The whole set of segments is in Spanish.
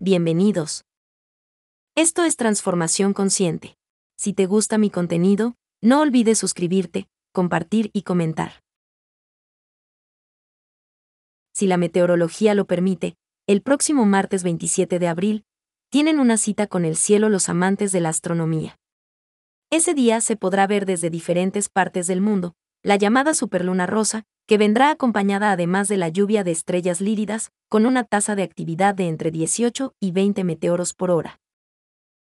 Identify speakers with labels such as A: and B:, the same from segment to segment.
A: Bienvenidos. Esto es Transformación Consciente. Si te gusta mi contenido, no olvides suscribirte, compartir y comentar. Si la meteorología lo permite, el próximo martes 27 de abril, tienen una cita con el cielo los amantes de la astronomía. Ese día se podrá ver desde diferentes partes del mundo la llamada superluna rosa, que vendrá acompañada además de la lluvia de estrellas líridas, con una tasa de actividad de entre 18 y 20 meteoros por hora.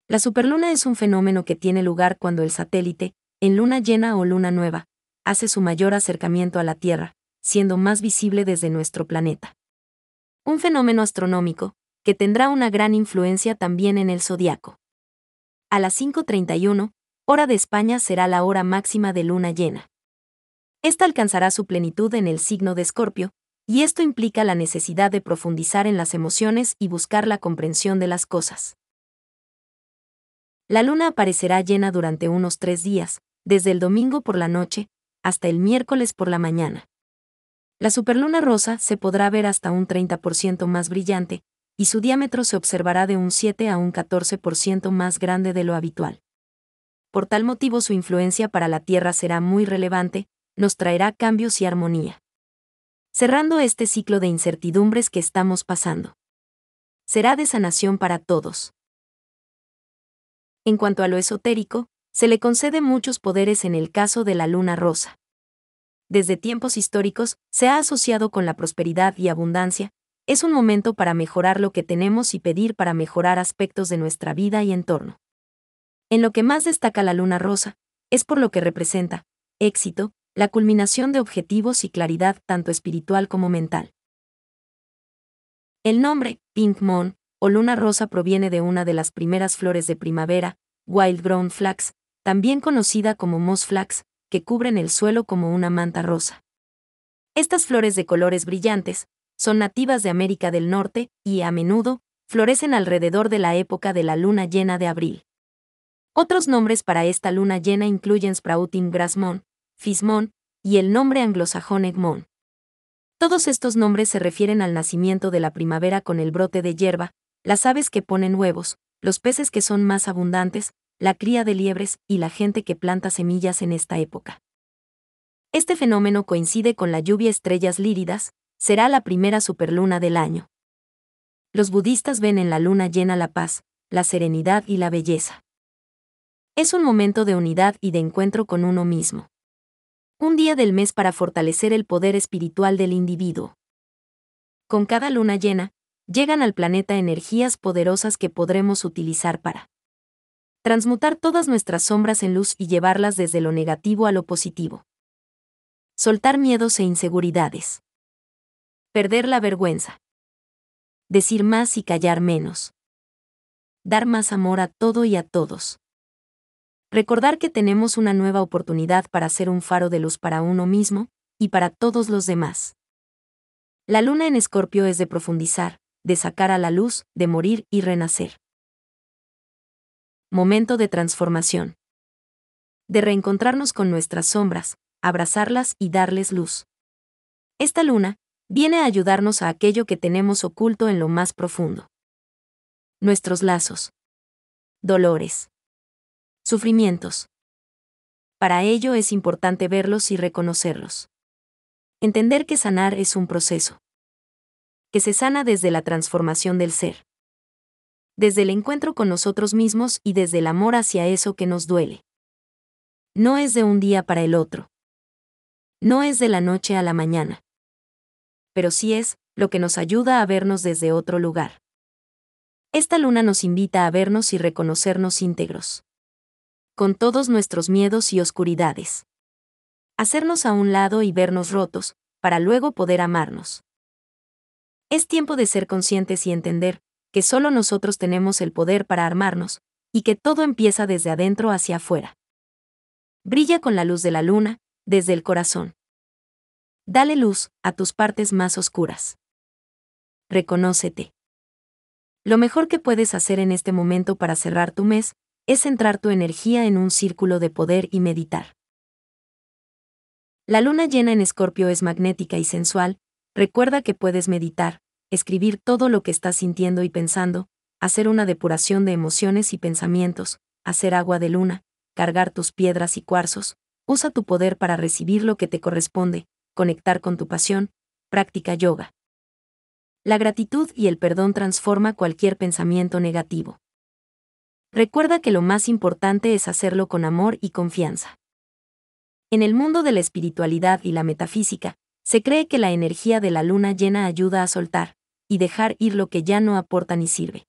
A: La superluna es un fenómeno que tiene lugar cuando el satélite, en luna llena o luna nueva, hace su mayor acercamiento a la Tierra, siendo más visible desde nuestro planeta. Un fenómeno astronómico, que tendrá una gran influencia también en el zodiaco. A las 5.31, hora de España será la hora máxima de luna llena. Esta alcanzará su plenitud en el signo de Escorpio, y esto implica la necesidad de profundizar en las emociones y buscar la comprensión de las cosas. La luna aparecerá llena durante unos tres días, desde el domingo por la noche hasta el miércoles por la mañana. La superluna rosa se podrá ver hasta un 30% más brillante, y su diámetro se observará de un 7 a un 14% más grande de lo habitual. Por tal motivo su influencia para la Tierra será muy relevante, nos traerá cambios y armonía. Cerrando este ciclo de incertidumbres que estamos pasando. Será de sanación para todos. En cuanto a lo esotérico, se le concede muchos poderes en el caso de la luna rosa. Desde tiempos históricos, se ha asociado con la prosperidad y abundancia, es un momento para mejorar lo que tenemos y pedir para mejorar aspectos de nuestra vida y entorno. En lo que más destaca la luna rosa, es por lo que representa éxito, la culminación de objetivos y claridad tanto espiritual como mental. El nombre, Pink Moon, o luna rosa proviene de una de las primeras flores de primavera, Wild Brown Flax, también conocida como Moss Flax, que cubren el suelo como una manta rosa. Estas flores de colores brillantes son nativas de América del Norte y, a menudo, florecen alrededor de la época de la luna llena de abril. Otros nombres para esta luna llena incluyen Sprouting Grass Moon, Fismón, y el nombre anglosajón Egmón. Todos estos nombres se refieren al nacimiento de la primavera con el brote de hierba, las aves que ponen huevos, los peces que son más abundantes, la cría de liebres y la gente que planta semillas en esta época. Este fenómeno coincide con la lluvia estrellas líridas, será la primera superluna del año. Los budistas ven en la luna llena la paz, la serenidad y la belleza. Es un momento de unidad y de encuentro con uno mismo un día del mes para fortalecer el poder espiritual del individuo. Con cada luna llena, llegan al planeta energías poderosas que podremos utilizar para transmutar todas nuestras sombras en luz y llevarlas desde lo negativo a lo positivo. Soltar miedos e inseguridades. Perder la vergüenza. Decir más y callar menos. Dar más amor a todo y a todos. Recordar que tenemos una nueva oportunidad para ser un faro de luz para uno mismo y para todos los demás. La luna en escorpio es de profundizar, de sacar a la luz, de morir y renacer. Momento de transformación. De reencontrarnos con nuestras sombras, abrazarlas y darles luz. Esta luna viene a ayudarnos a aquello que tenemos oculto en lo más profundo. Nuestros lazos. Dolores sufrimientos. Para ello es importante verlos y reconocerlos. Entender que sanar es un proceso. Que se sana desde la transformación del ser. Desde el encuentro con nosotros mismos y desde el amor hacia eso que nos duele. No es de un día para el otro. No es de la noche a la mañana. Pero sí es, lo que nos ayuda a vernos desde otro lugar. Esta luna nos invita a vernos y reconocernos íntegros con todos nuestros miedos y oscuridades. Hacernos a un lado y vernos rotos, para luego poder amarnos. Es tiempo de ser conscientes y entender que solo nosotros tenemos el poder para armarnos, y que todo empieza desde adentro hacia afuera. Brilla con la luz de la luna, desde el corazón. Dale luz a tus partes más oscuras. Reconócete. Lo mejor que puedes hacer en este momento para cerrar tu mes es centrar tu energía en un círculo de poder y meditar. La luna llena en Escorpio es magnética y sensual, recuerda que puedes meditar, escribir todo lo que estás sintiendo y pensando, hacer una depuración de emociones y pensamientos, hacer agua de luna, cargar tus piedras y cuarzos, usa tu poder para recibir lo que te corresponde, conectar con tu pasión, practica yoga. La gratitud y el perdón transforma cualquier pensamiento negativo. Recuerda que lo más importante es hacerlo con amor y confianza. En el mundo de la espiritualidad y la metafísica, se cree que la energía de la luna llena ayuda a soltar y dejar ir lo que ya no aporta ni sirve.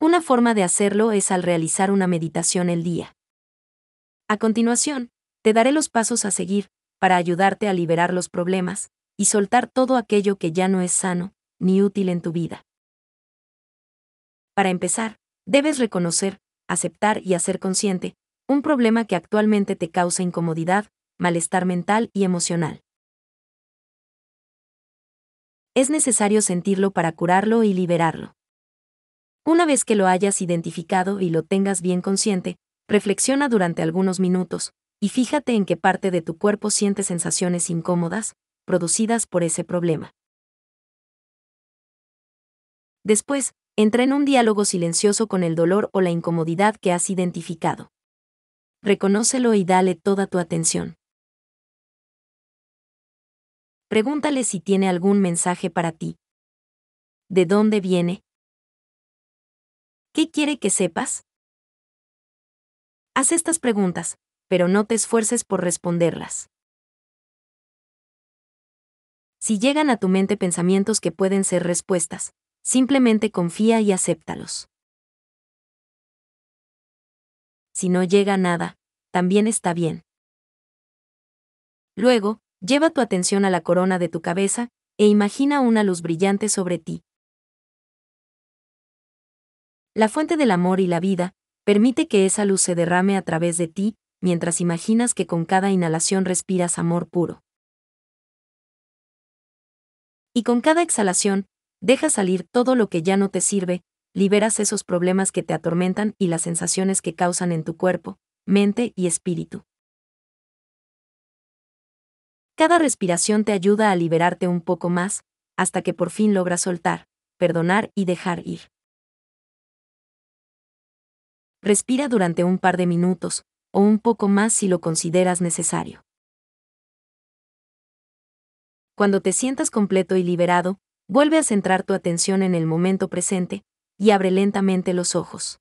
A: Una forma de hacerlo es al realizar una meditación el día. A continuación, te daré los pasos a seguir para ayudarte a liberar los problemas y soltar todo aquello que ya no es sano ni útil en tu vida. Para empezar, Debes reconocer, aceptar y hacer consciente un problema que actualmente te causa incomodidad, malestar mental y emocional. Es necesario sentirlo para curarlo y liberarlo. Una vez que lo hayas identificado y lo tengas bien consciente, reflexiona durante algunos minutos, y fíjate en qué parte de tu cuerpo siente sensaciones incómodas, producidas por ese problema. Después, entra en un diálogo silencioso con el dolor o la incomodidad que has identificado. Reconócelo y dale toda tu atención. Pregúntale si tiene algún mensaje para ti. ¿De dónde viene? ¿Qué quiere que sepas? Haz estas preguntas, pero no te esfuerces por responderlas. Si llegan a tu mente pensamientos que pueden ser respuestas, Simplemente confía y acéptalos. Si no llega nada, también está bien. Luego, lleva tu atención a la corona de tu cabeza e imagina una luz brillante sobre ti. La fuente del amor y la vida permite que esa luz se derrame a través de ti mientras imaginas que con cada inhalación respiras amor puro. Y con cada exhalación, Deja salir todo lo que ya no te sirve, liberas esos problemas que te atormentan y las sensaciones que causan en tu cuerpo, mente y espíritu. Cada respiración te ayuda a liberarte un poco más, hasta que por fin logras soltar, perdonar y dejar ir. Respira durante un par de minutos, o un poco más si lo consideras necesario. Cuando te sientas completo y liberado, Vuelve a centrar tu atención en el momento presente y abre lentamente los ojos.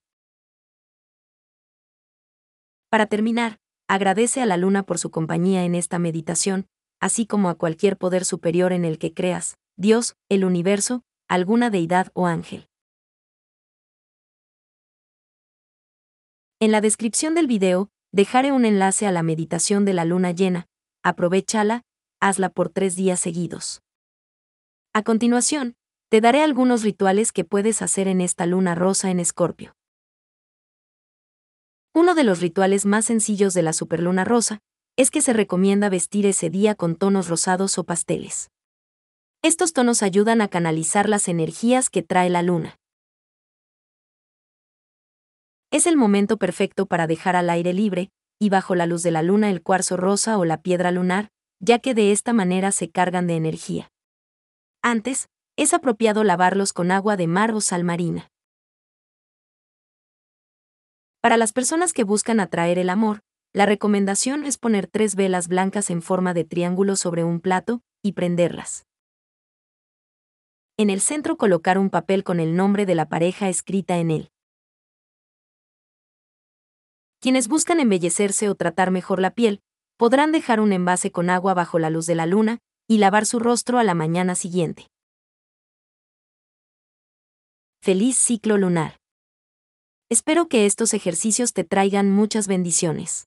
A: Para terminar, agradece a la luna por su compañía en esta meditación, así como a cualquier poder superior en el que creas, Dios, el universo, alguna deidad o ángel. En la descripción del video, dejaré un enlace a la meditación de la luna llena, aprovechala, hazla por tres días seguidos. A continuación, te daré algunos rituales que puedes hacer en esta luna rosa en Escorpio. Uno de los rituales más sencillos de la superluna rosa es que se recomienda vestir ese día con tonos rosados o pasteles. Estos tonos ayudan a canalizar las energías que trae la luna. Es el momento perfecto para dejar al aire libre, y bajo la luz de la luna el cuarzo rosa o la piedra lunar, ya que de esta manera se cargan de energía. Antes, es apropiado lavarlos con agua de mar o sal marina. Para las personas que buscan atraer el amor, la recomendación es poner tres velas blancas en forma de triángulo sobre un plato y prenderlas. En el centro colocar un papel con el nombre de la pareja escrita en él. Quienes buscan embellecerse o tratar mejor la piel, podrán dejar un envase con agua bajo la luz de la luna y lavar su rostro a la mañana siguiente. Feliz ciclo lunar. Espero que estos ejercicios te traigan muchas bendiciones.